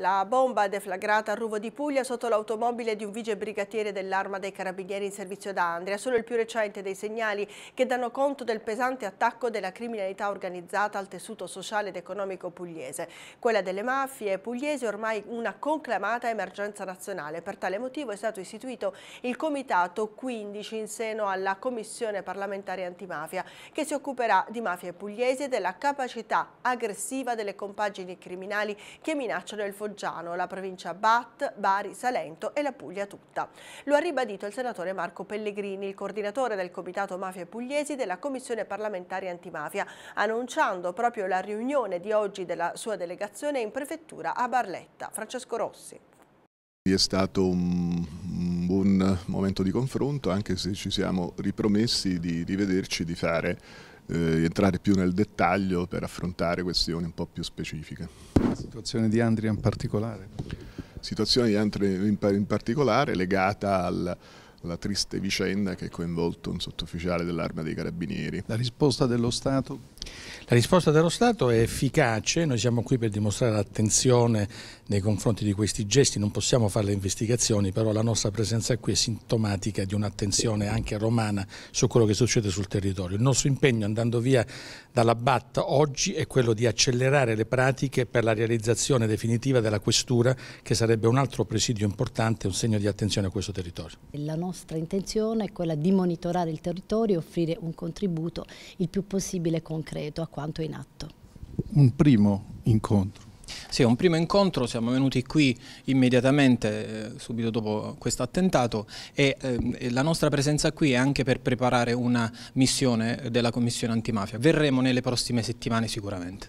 La bomba deflagrata a Ruvo di Puglia sotto l'automobile di un vicebrigatiere dell'arma dei carabinieri in servizio da Andria, solo il più recente dei segnali che danno conto del pesante attacco della criminalità organizzata al tessuto sociale ed economico pugliese. Quella delle mafie pugliese è ormai una conclamata emergenza nazionale. Per tale motivo è stato istituito il Comitato 15 in seno alla Commissione parlamentare antimafia che si occuperà di mafie pugliesi e della capacità aggressiva delle compagini criminali che minacciano il fornimento Foggiano, la provincia Bat, Bari, Salento e la Puglia tutta. Lo ha ribadito il senatore Marco Pellegrini, il coordinatore del Comitato Mafia Pugliesi della Commissione parlamentare antimafia, annunciando proprio la riunione di oggi della sua delegazione in prefettura a Barletta. Francesco Rossi. È stato un, buon momento di confronto, anche se ci siamo ripromessi di rivederci, di fare eh, entrare più nel dettaglio per affrontare questioni un po' più specifiche. La situazione di Andria in particolare? Situazione di Andria in particolare legata al la triste vicenda che ha coinvolto un sottufficiale dell'arma dei carabinieri. La risposta dello Stato? La risposta dello Stato è efficace, noi siamo qui per dimostrare attenzione nei confronti di questi gesti, non possiamo fare le investigazioni, però la nostra presenza qui è sintomatica di un'attenzione anche romana su quello che succede sul territorio. Il nostro impegno andando via dalla BAT oggi è quello di accelerare le pratiche per la realizzazione definitiva della questura che sarebbe un altro presidio importante, un segno di attenzione a questo territorio. La nostra intenzione è quella di monitorare il territorio e offrire un contributo il più possibile concreto a quanto quanto in atto. Un primo incontro. Sì, un primo incontro, siamo venuti qui immediatamente, eh, subito dopo questo attentato eh, e la nostra presenza qui è anche per preparare una missione della Commissione antimafia. Verremo nelle prossime settimane sicuramente.